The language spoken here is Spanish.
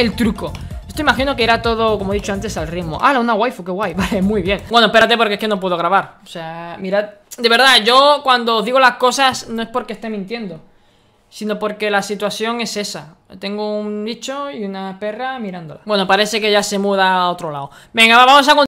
el truco Esto imagino que era todo, como he dicho antes, al ritmo Ah, una waifu, qué guay, vale, muy bien Bueno, espérate porque es que no puedo grabar O sea, mirad, de verdad, yo cuando digo las cosas No es porque esté mintiendo sino porque la situación es esa. Tengo un bicho y una perra mirándola. Bueno, parece que ya se muda a otro lado. Venga, vamos a continuar.